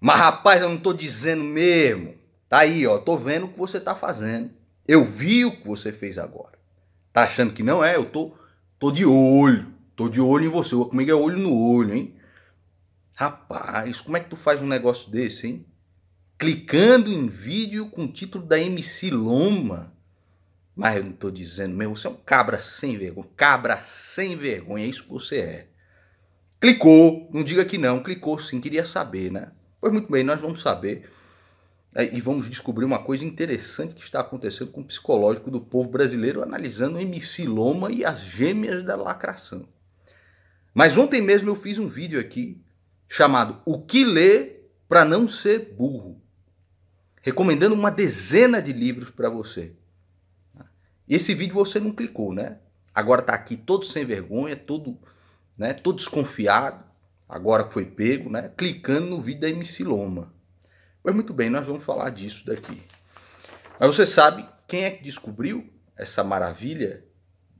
Mas rapaz, eu não estou dizendo mesmo. Tá aí, ó, tô vendo o que você tá fazendo. Eu vi o que você fez agora. Tá achando que não é? Eu tô, tô de olho. Tô de olho em você. Comigo é olho no olho, hein? Rapaz, como é que tu faz um negócio desse, hein? Clicando em vídeo com o título da MC Loma. Mas eu não tô dizendo mesmo, você é um cabra sem vergonha. Cabra sem vergonha, é isso que você é. Clicou, não diga que não, clicou sim, queria saber, né? Pois muito bem, nós vamos saber né, e vamos descobrir uma coisa interessante que está acontecendo com o psicológico do povo brasileiro analisando o MC Loma e as gêmeas da lacração. Mas ontem mesmo eu fiz um vídeo aqui chamado O que ler para não ser burro, recomendando uma dezena de livros para você. Esse vídeo você não clicou, né? Agora está aqui todo sem vergonha, todo, né, todo desconfiado agora que foi pego, né? Clicando no vídeo da MC Loma. Pois muito bem, nós vamos falar disso daqui. Mas você sabe quem é que descobriu essa maravilha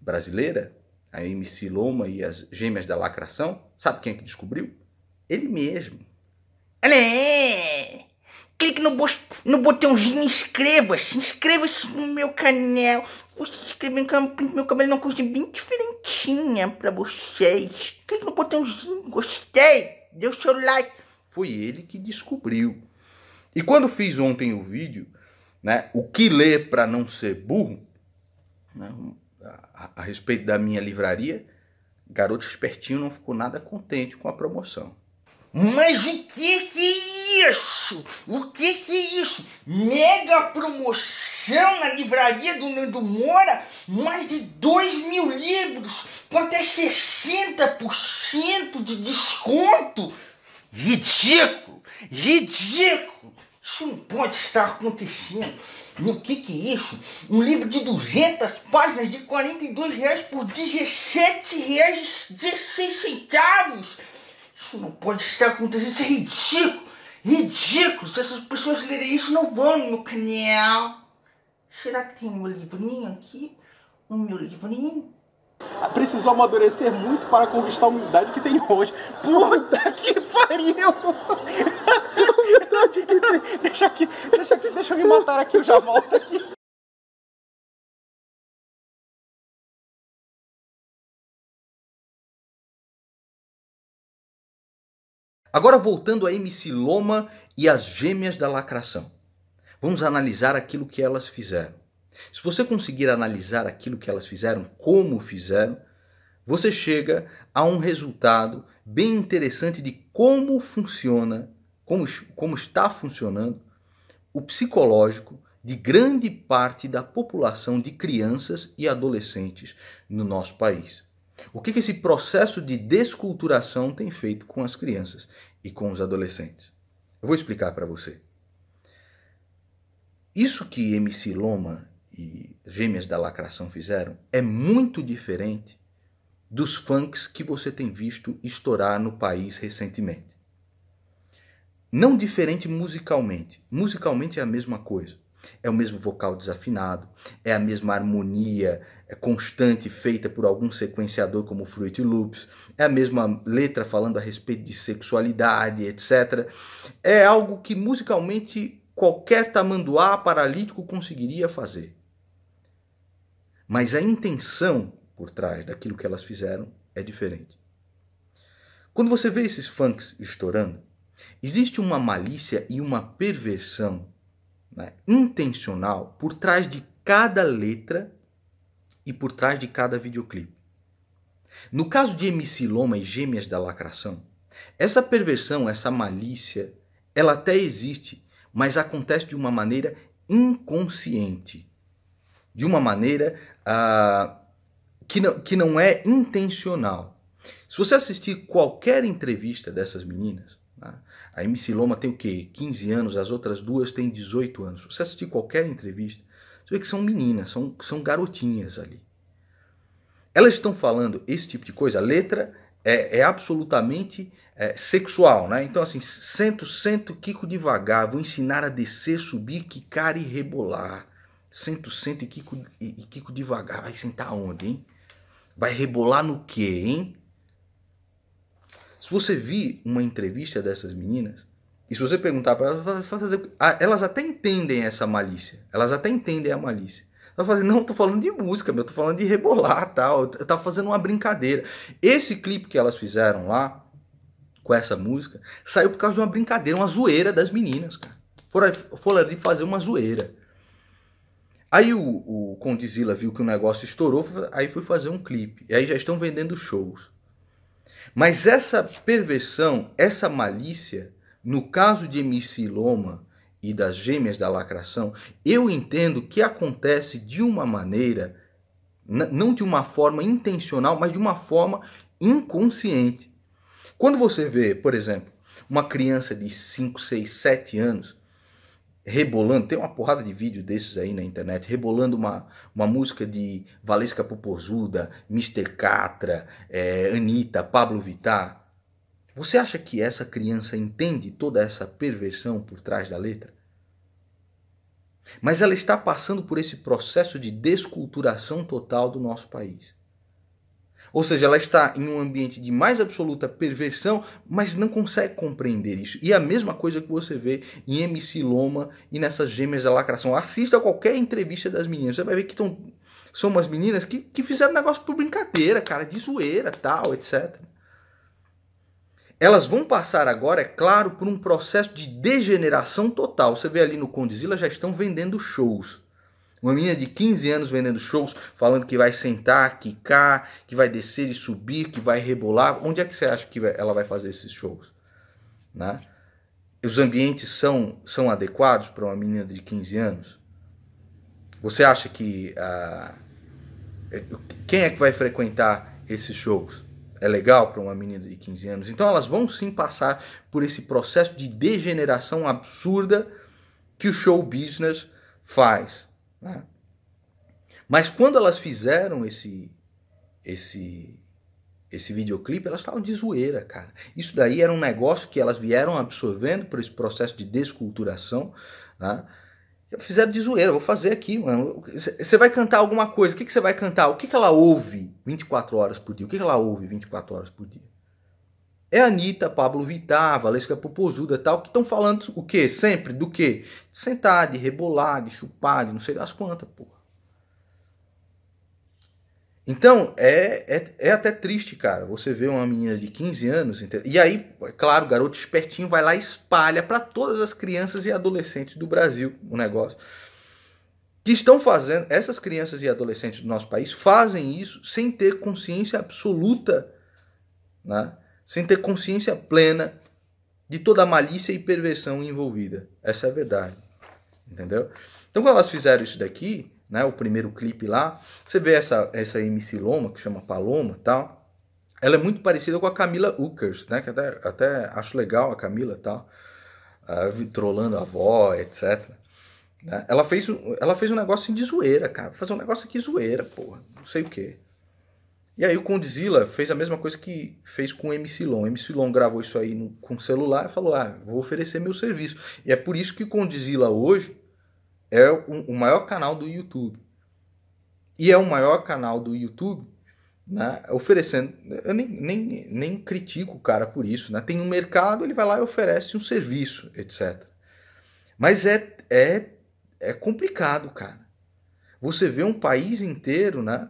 brasileira? A MC Loma e as gêmeas da lacração? Sabe quem é que descobriu? Ele mesmo. é... Clique no, botão, no botãozinho inscreva-se. Inscreva-se no meu canal você escrever meu cabelo é uma coisa bem diferentinha pra vocês. Clique no botãozinho, gostei, dê o seu like. Foi ele que descobriu. E quando fiz ontem o vídeo, né, o que ler para não ser burro, né, a, a respeito da minha livraria, garoto espertinho não ficou nada contente com a promoção. Mas o que é que é isso? O que é que é isso? Mega promoção na livraria do Nando Moura, mais de 2 mil livros, com até 60% de desconto. Ridículo, ridículo. Isso não pode estar acontecendo. E o que que é isso? Um livro de 200 páginas de R$ reais por 17 reais 16 centavos. Isso não pode estar acontecendo, isso é ridículo! Ridículo! Se essas pessoas lerem isso, não vão no meu canal! Será que tem um livrinho aqui? Um meu livrinho? Ah, precisou amadurecer muito para conquistar a humildade que tem hoje. Puta que pariu! humildade que tem! Deixa aqui, deixa aqui, deixa eu me matar aqui, eu já volto. Agora voltando a MC Loma e as gêmeas da lacração. Vamos analisar aquilo que elas fizeram. Se você conseguir analisar aquilo que elas fizeram, como fizeram, você chega a um resultado bem interessante de como funciona, como, como está funcionando o psicológico de grande parte da população de crianças e adolescentes no nosso país. O que, esse processo de desculturação tem feito com as crianças e com os adolescentes? Eu vou explicar para você. Isso que MC Loma e Gêmeas da Lacração fizeram é muito diferente dos funks que você tem visto estourar no país recentemente. Não diferente musicalmente. Musicalmente é a mesma coisa. É o mesmo vocal desafinado, é a mesma harmonia, é constante feita por algum sequenciador como Fruit Loops, é a mesma letra falando a respeito de sexualidade, etc. É algo que musicalmente qualquer tamanduá paralítico conseguiria fazer. Mas a intenção por trás daquilo que elas fizeram é diferente. Quando você vê esses funks estourando, existe uma malícia e uma perversão né, intencional por trás de cada letra e por trás de cada videoclipe. No caso de MC Loma e Gêmeas da Lacração, essa perversão, essa malícia, ela até existe, mas acontece de uma maneira inconsciente. De uma maneira ah, que, não, que não é intencional. Se você assistir qualquer entrevista dessas meninas, tá? a MC Loma tem o quê? 15 anos, as outras duas têm 18 anos. Se você assistir qualquer entrevista, você vê que são meninas, são, são garotinhas ali. Elas estão falando esse tipo de coisa, a letra é, é absolutamente é, sexual, né? Então, assim, sento, sento, Kiko devagar, vou ensinar a descer, subir, quicar e rebolar. Sento, sento e Kiko, e, e Kiko devagar. Vai sentar onde, hein? Vai rebolar no quê, hein? Se você vir uma entrevista dessas meninas, e se você perguntar para elas, fazer, ah, elas até entendem essa malícia. Elas até entendem a malícia. Elas fazem, assim, não, tô falando de música, meu, tô falando de rebolar, tal, eu tava fazendo uma brincadeira. Esse clipe que elas fizeram lá, com essa música, saiu por causa de uma brincadeira, uma zoeira das meninas, cara. Foram, foram ali fazer uma zoeira. Aí o, o Condizila viu que o negócio estourou, aí foi fazer um clipe. E aí já estão vendendo shows. Mas essa perversão, essa malícia, no caso de hemiciloma e das gêmeas da lacração, eu entendo que acontece de uma maneira, não de uma forma intencional, mas de uma forma inconsciente. Quando você vê, por exemplo, uma criança de 5, 6, 7 anos rebolando, tem uma porrada de vídeo desses aí na internet, rebolando uma, uma música de Valesca Popozuda, Mr. Catra, é, Anitta, Pablo Vittar. Você acha que essa criança entende toda essa perversão por trás da letra? Mas ela está passando por esse processo de desculturação total do nosso país. Ou seja, ela está em um ambiente de mais absoluta perversão, mas não consegue compreender isso. E é a mesma coisa que você vê em MC Loma e nessas gêmeas da lacração. Assista a qualquer entrevista das meninas, você vai ver que tão, são umas meninas que, que fizeram negócio por brincadeira, cara, de zoeira, tal, etc. Elas vão passar agora, é claro, por um processo de degeneração total. Você vê ali no Condizila já estão vendendo shows. Uma menina de 15 anos vendendo shows, falando que vai sentar, quicar, que vai descer e subir, que vai rebolar. Onde é que você acha que ela vai fazer esses shows? Né? Os ambientes são, são adequados para uma menina de 15 anos? Você acha que. Ah, é, quem é que vai frequentar esses shows? é legal para uma menina de 15 anos. Então elas vão sim passar por esse processo de degeneração absurda que o show business faz. Né? Mas quando elas fizeram esse esse esse videoclipe, elas estavam de zoeira, cara. Isso daí era um negócio que elas vieram absorvendo por esse processo de desculturação, né? Fizeram de zoeira, vou fazer aqui, mano. Você vai cantar alguma coisa, o que, que você vai cantar? O que, que ela ouve 24 horas por dia? O que, que ela ouve 24 horas por dia? É a Anitta, Pablo Vittar, Valesca Popozuda tal, que estão falando o quê? Sempre do quê? De sentar, de rebolar, de chupar, de não sei das quantas, porra. Então, é, é, é, até triste, cara, você vê uma menina de 15 anos, e aí, é claro, o garoto espertinho vai lá e espalha para todas as crianças e adolescentes do Brasil o negócio. Que estão fazendo, essas crianças e adolescentes do nosso país fazem isso sem ter consciência absoluta, né? sem ter consciência plena de toda a malícia e perversão envolvida. Essa é a verdade, entendeu? Então, quando elas fizeram isso daqui, né, o primeiro clipe lá, você vê essa, essa MC Loma, que chama Paloma tal, ela é muito parecida com a Camila Ukers, né, que até, até acho legal a Camila tal, uh, trolando a avó, etc. Né? Ela, fez, ela fez um negócio assim de zoeira, cara, fazer um negócio aqui zoeira, porra, não sei o que. E aí o condzilla fez a mesma coisa que fez com o MC Lon. O MC Lon gravou isso aí no, com celular e falou, ah, vou oferecer meu serviço. E é por isso que o condzilla hoje é o maior canal do YouTube. E é o maior canal do YouTube, né? Oferecendo. Eu nem, nem, nem critico o cara por isso, né? Tem um mercado, ele vai lá e oferece um serviço, etc. Mas é, é, é complicado, cara. Você vê um país inteiro, né?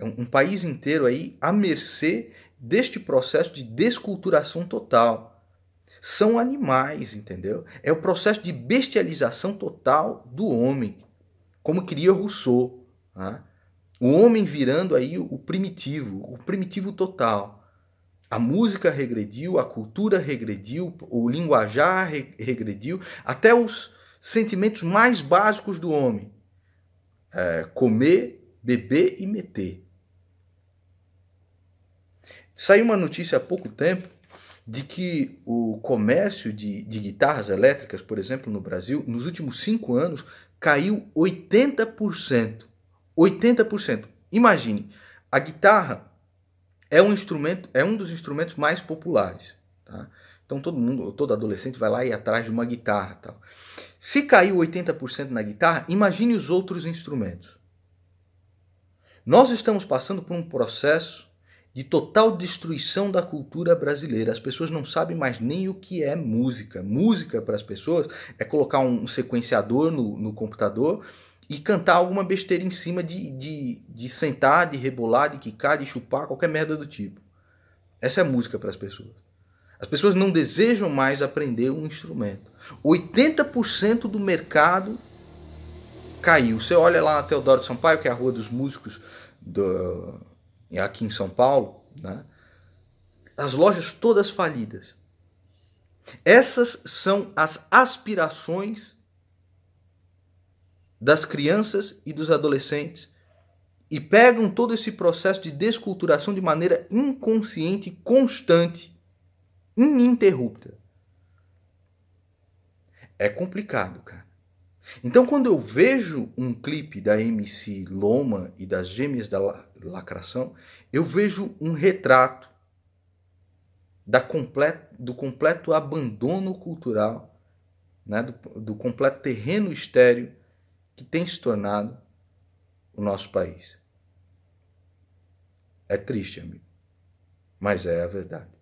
Um, um país inteiro aí à mercê deste processo de desculturação total são animais, entendeu? É o processo de bestialização total do homem, como queria Rousseau. Né? O homem virando aí o primitivo, o primitivo total. A música regrediu, a cultura regrediu, o linguajar regrediu, até os sentimentos mais básicos do homem: é, comer, beber e meter. Saiu uma notícia há pouco tempo de que o comércio de, de guitarras elétricas, por exemplo, no Brasil, nos últimos cinco anos caiu 80%. 80%. Imagine, a guitarra é um instrumento, é um dos instrumentos mais populares. Tá? Então todo mundo, todo adolescente vai lá e atrás de uma guitarra, tal. Se caiu 80% na guitarra, imagine os outros instrumentos. Nós estamos passando por um processo de total destruição da cultura brasileira. As pessoas não sabem mais nem o que é música. Música para as pessoas é colocar um sequenciador no, no computador e cantar alguma besteira em cima de, de, de sentar, de rebolar, de quicar, de chupar, qualquer merda do tipo. Essa é música para as pessoas. As pessoas não desejam mais aprender um instrumento. 80% do mercado caiu. Você olha lá na Teodoro Sampaio, que é a rua dos músicos do, aqui em São Paulo, né? as lojas todas falidas. Essas são as aspirações das crianças e dos adolescentes e pegam todo esse processo de desculturação de maneira inconsciente, constante, ininterrupta. É complicado, cara. Então, quando eu vejo um clipe da MC Loma e das Gêmeas da Lacração, eu vejo um retrato do completo abandono cultural, né, do, do completo terreno estéreo que tem se tornado o nosso país. É triste, amigo, mas é a verdade.